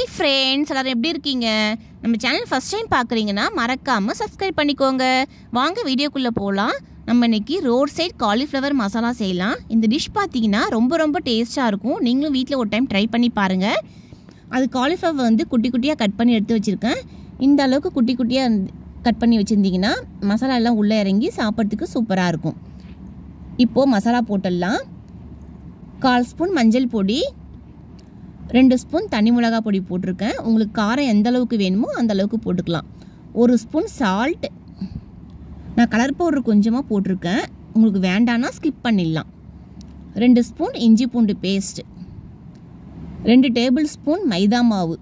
hi friends எல்லோரும் எப்படி இருக்கீங்க நம்ம சேனல் ஃபஸ்ட் டைம் பார்க்குறீங்கன்னா மறக்காமல் சப்ஸ்கிரைப் பண்ணிக்கோங்க வாங்க வீடியோக்குள்ளே போகலாம் நம்ம இன்றைக்கி ரோட் சைட் காலிஃப்ளவர் மசாலா செய்யலாம் இந்த டிஷ் பார்த்தீங்கன்னா ரொம்ப ரொம்ப டேஸ்ட்டாக இருக்கும் நீங்களும் வீட்டில் ஒரு டைம் ட்ரை பண்ணி பாருங்கள் அது காலிஃப்ளவர் வந்து குட்டி குட்டியாக கட் பண்ணி எடுத்து வச்சுருக்கேன் இந்த அளவுக்கு குட்டி குட்டியாக கட் பண்ணி வச்சுருந்தீங்கன்னா மசாலா எல்லாம் உள்ளே இறங்கி சாப்பிட்றதுக்கு சூப்பராக இருக்கும் இப்போது மசாலா போட்டுடலாம் கால் ஸ்பூன் மஞ்சள் பொடி ரெண்டு ஸ்பூன் தனி மிளகா பொடி போட்டிருக்கேன் உங்களுக்கு காரம் எந்த அளவுக்கு வேணுமோ அந்த அளவுக்கு போட்டுக்கலாம் ஒரு ஸ்பூன் சால்ட் நான் கலர் பவுடர் கொஞ்சமாக போட்டிருக்கேன் உங்களுக்கு வேண்டான்னா ஸ்கிப் பண்ணிடலாம் ரெண்டு ஸ்பூன் இஞ்சி பூண்டு பேஸ்ட் ரெண்டு டேபிள் ஸ்பூன் மைதா மாவு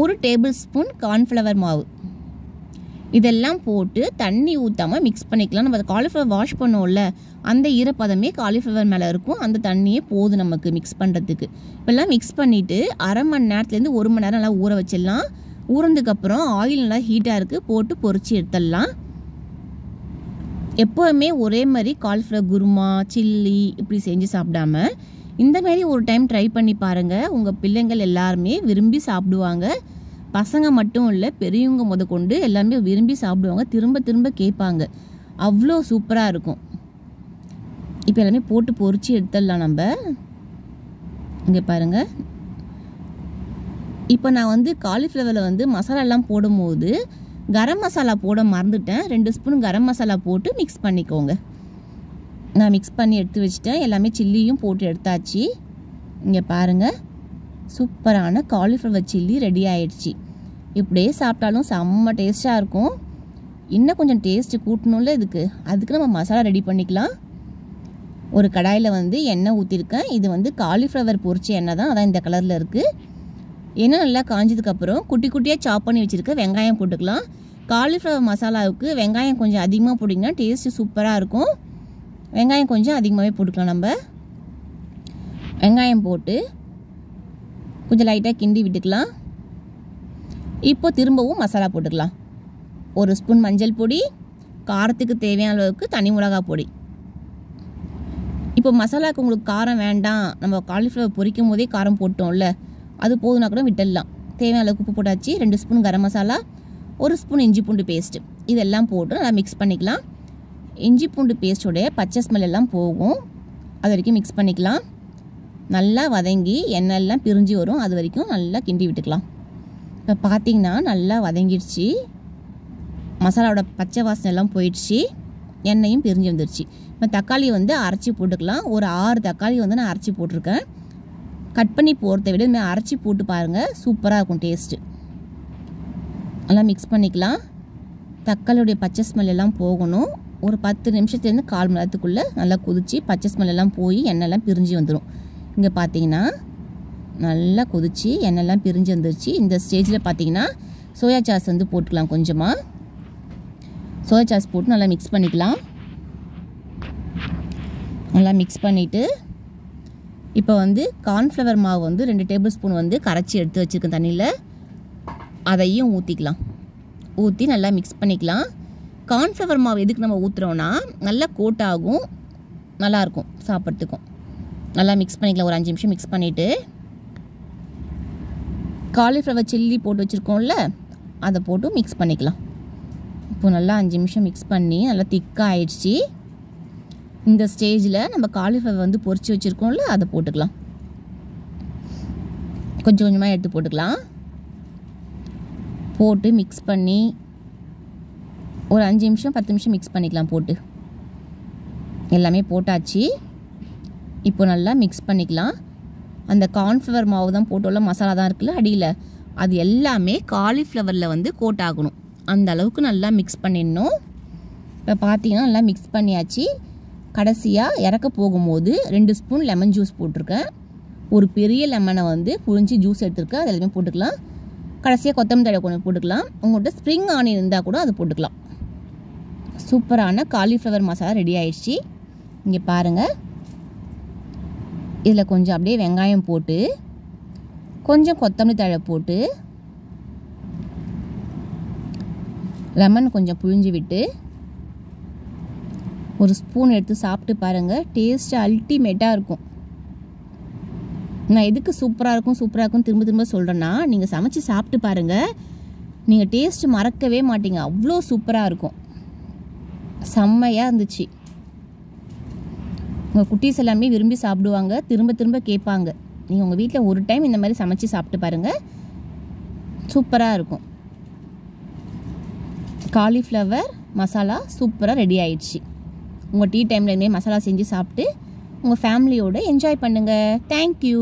ஒரு டேபிள் ஸ்பூன் கார்ன்ஃப்ளவர் மாவு இதெல்லாம் போட்டு தண்ணி ஊற்றாமல் மிக்ஸ் பண்ணிக்கலாம் நம்ம அதை காலிஃப்ளவர் வாஷ் பண்ணோம்ல அந்த ஈரப்பதமே காலிஃப்ளவர் மேலே இருக்கும் அந்த தண்ணியே போதும் நமக்கு மிக்ஸ் பண்ணுறதுக்கு இப்போல்லாம் மிக்ஸ் பண்ணிவிட்டு அரை மணி நேரத்துலேருந்து ஒரு மணி நேரம் நல்லா ஊற வச்சிடலாம் ஊறதுக்கப்புறம் ஆயில் நல்லா ஹீட்டாக இருக்குது போட்டு பொறிச்சு எடுத்துடலாம் எப்போவுமே ஒரே மாதிரி காலிஃப்ளவர் குருமா சில்லி இப்படி செஞ்சு சாப்பிடாம இந்த மாதிரி ஒரு டைம் ட்ரை பண்ணி பாருங்கள் உங்கள் பிள்ளைங்கள் எல்லாருமே விரும்பி சாப்பிடுவாங்க பசங்க மட்டும் இல்லை பெரியவங்க முத கொண்டு எல்லாமே விரும்பி சாப்பிடுவாங்க திரும்ப திரும்ப கேட்பாங்க அவ்வளோ சூப்பராக இருக்கும் இப்போ எல்லாமே போட்டு பொறிச்சு எடுத்துடலாம் நம்ம இங்கே பாருங்கள் இப்போ நான் வந்து காலிஃப்ளவரில் வந்து மசாலாலாம் போடும்போது கரம் மசாலா போட மறந்துட்டேன் ரெண்டு ஸ்பூன் கரம் மசாலா போட்டு மிக்ஸ் பண்ணிக்கோங்க நான் மிக்ஸ் பண்ணி எடுத்து வச்சுட்டேன் எல்லாமே சில்லியும் போட்டு எடுத்தாச்சு இங்கே பாருங்கள் சூப்பரான காலிஃப்ளவர் சில்லி ரெடி ஆயிடுச்சு இப்படியே சாப்பிட்டாலும் செம்ம டேஸ்ட்டாக இருக்கும் இன்னும் கொஞ்சம் டேஸ்ட்டு கூட்டணும்ல இதுக்கு அதுக்கு நம்ம மசாலா ரெடி பண்ணிக்கலாம் ஒரு கடாயில் வந்து எண்ணெய் ஊற்றிருக்கேன் இது வந்து காலிஃப்ளவர் பொறிச்ச எண்ணெய் தான் அதான் இந்த கலரில் இருக்குது எண்ணெய் நல்லா காஞ்சதுக்கப்புறம் குட்டி குட்டியாக சாப் பண்ணி வச்சுருக்க வெங்காயம் போட்டுக்கலாம் காலிஃப்ளவர் மசாலாவுக்கு வெங்காயம் கொஞ்சம் அதிகமாக போட்டிங்கன்னா டேஸ்ட்டு சூப்பராக இருக்கும் வெங்காயம் கொஞ்சம் அதிகமாகவே போட்டுக்கலாம் நம்ம வெங்காயம் போட்டு கொஞ்சம் லைட்டாக கிண்டி விட்டுக்கலாம் இப்போ திரும்பவும் மசாலா போட்டுக்கலாம் ஒரு ஸ்பூன் மஞ்சள் பொடி காரத்துக்கு தேவையான அளவுக்கு தனி மிளகா பொடி இப்போ மசாலாவுக்கு உங்களுக்கு காரம் வேண்டாம் நம்ம காலிஃப்ளவர் பொரிக்கும் போதே காரம் போட்டோம்ல அது போதுனா கூட விட்டுடலாம் தேவையான அளவுக்கு உப்பு போட்டாச்சு ரெண்டு ஸ்பூன் கரம் மசாலா ஒரு ஸ்பூன் இஞ்சி பூண்டு பேஸ்ட்டு இதெல்லாம் போட்டு நல்லா மிக்ஸ் பண்ணிக்கலாம் இஞ்சி பூண்டு பேஸ்டோடைய பச்சை ஸ்மெல் எல்லாம் போகும் அது வரைக்கும் மிக்ஸ் பண்ணிக்கலாம் நல்லா வதங்கி எண்ணெய்லாம் பிரிஞ்சு வரும் அது வரைக்கும் நல்லா கிண்டி விட்டுக்கலாம் இப்போ பார்த்திங்கன்னா நல்லா வதங்கிடுச்சு மசாலாவோட பச்சை வாசனை எல்லாம் போயிடுச்சு எண்ணெயும் பிரிஞ்சு வந்துடுச்சு இப்போ தக்காளி வந்து அரைச்சி போட்டுக்கலாம் ஒரு ஆறு தக்காளி வந்து நான் அரைச்சி போட்டிருக்கேன் கட் பண்ணி போகிறத விட இதுமாதிரி அரைச்சி போட்டு பாருங்கள் சூப்பராக இருக்கும் டேஸ்ட்டு நல்லா மிக்ஸ் பண்ணிக்கலாம் தக்காளியுடைய பச்சை ஸ்மெல் எல்லாம் போகணும் ஒரு பத்து நிமிஷத்துலேருந்து கால் மணி நேரத்துக்குள்ளே நல்லா குதிச்சு பச்சை ஸ்மெல் எல்லாம் போய் எண்ணெய்லாம் பிரிஞ்சு வந்துடும் இங்கே பார்த்தீங்கன்னா நல்லா கொதிச்சு எண்ணெய்லாம் பிரிஞ்சு வந்துருச்சு இந்த ஸ்டேஜில் பார்த்தீங்கன்னா சோயா சாஸ் வந்து போட்டுக்கலாம் கொஞ்சமாக சோயா சாஸ் போட்டு நல்லா மிக்ஸ் பண்ணிக்கலாம் நல்லா மிக்ஸ் பண்ணிவிட்டு இப்போ வந்து கார்ன்ஃப்ளவர் மாவு வந்து ரெண்டு டேபிள் ஸ்பூன் வந்து கரைச்சி எடுத்து வச்சுருக்கேன் தண்ணியில் அதையும் ஊற்றிக்கலாம் ஊற்றி நல்லா மிக்ஸ் பண்ணிக்கலாம் கார்ன்ஃப்ளவர் மாவு எதுக்கு நம்ம ஊற்றுறோன்னா நல்லா கோட் ஆகும் நல்லாயிருக்கும் சாப்பிட்றதுக்கும் நல்லா மிக்ஸ் பண்ணிக்கலாம் ஒரு அஞ்சு நிமிஷம் மிக்ஸ் பண்ணிவிட்டு காலிஃப்ளவர் சில்லி போட்டு வச்சுருக்கோம்ல அதை போட்டு மிக்ஸ் பண்ணிக்கலாம் இப்போ நல்லா அஞ்சு நிமிஷம் மிக்ஸ் பண்ணி நல்லா திக்காக ஆயிடுச்சு இந்த ஸ்டேஜில் நம்ம காலிஃப்ளவர் வந்து பொறிச்சு வச்சுருக்கோம்ல அதை போட்டுக்கலாம் கொஞ்சம் கொஞ்சமாக எடுத்து போட்டுக்கலாம் போட்டு மிக்ஸ் பண்ணி ஒரு அஞ்சு நிமிஷம் பத்து நிமிஷம் மிக்ஸ் பண்ணிக்கலாம் போட்டு எல்லாமே போட்டாச்சு இப்போ நல்லா மிக்ஸ் பண்ணிக்கலாம் அந்த கார்ன்ஃப்ளவர் மாவு தான் போட்டோம்ல மசாலா தான் இருக்குல்ல அடியில் அது எல்லாமே காலிஃப்ளவரில் வந்து கோட் ஆகணும் அந்த அளவுக்கு நல்லா மிக்ஸ் பண்ணிடணும் இப்போ பார்த்தீங்கன்னா நல்லா மிக்ஸ் பண்ணியாச்சு கடைசியாக இறக்க போகும்போது ரெண்டு ஸ்பூன் லெமன் ஜூஸ் போட்டிருக்கேன் ஒரு பெரிய லெமனை வந்து புழிஞ்சி ஜூஸ் எடுத்துருக்கேன் அது எல்லாமே போட்டுக்கலாம் கடைசியாக கொத்தமல்லி தழை கொஞ்சம் போட்டுக்கலாம் உங்கள்கிட்ட ஸ்ப்ரிங் ஆனியன் இருந்தால் கூட அது போட்டுக்கலாம் சூப்பரான காலிஃப்ளவர் மசாலா ரெடி ஆயிடுச்சு இங்கே பாருங்கள் இதில் கொஞ்சம் அப்படியே வெங்காயம் போட்டு கொஞ்சம் கொத்தமல்லி தழை போட்டு லெமன் கொஞ்சம் புழிஞ்சு விட்டு ஒரு ஸ்பூன் எடுத்து சாப்பிட்டு பாருங்கள் டேஸ்ட்டு அல்டிமேட்டாக இருக்கும் நான் எதுக்கு சூப்பராக இருக்கும் சூப்பராக இருக்கும் திரும்ப திரும்ப சொல்கிறேன்னா நீங்கள் சமைச்சு சாப்பிட்டு பாருங்கள் நீங்கள் டேஸ்ட்டு மறக்கவே மாட்டீங்க அவ்வளோ சூப்பராக இருக்கும் செம்மையாக இருந்துச்சு உங்கள் குட்டீஸ் எல்லாமே விரும்பி சாப்பிடுவாங்க திரும்ப திரும்ப கேட்பாங்க நீங்கள் உங்கள் வீட்டில் ஒரு டைம் இந்த மாதிரி சமைச்சு சாப்பிட்டு பாருங்கள் சூப்பராக இருக்கும் காலிஃப்ளவர் மசாலா சூப்பராக ரெடி ஆயிடுச்சு உங்கள் டீ டைமில் இனிமேல் மசாலா செஞ்சு சாப்பிட்டு உங்கள் ஃபேமிலியோடு என்ஜாய் பண்ணுங்கள் தேங்க்யூ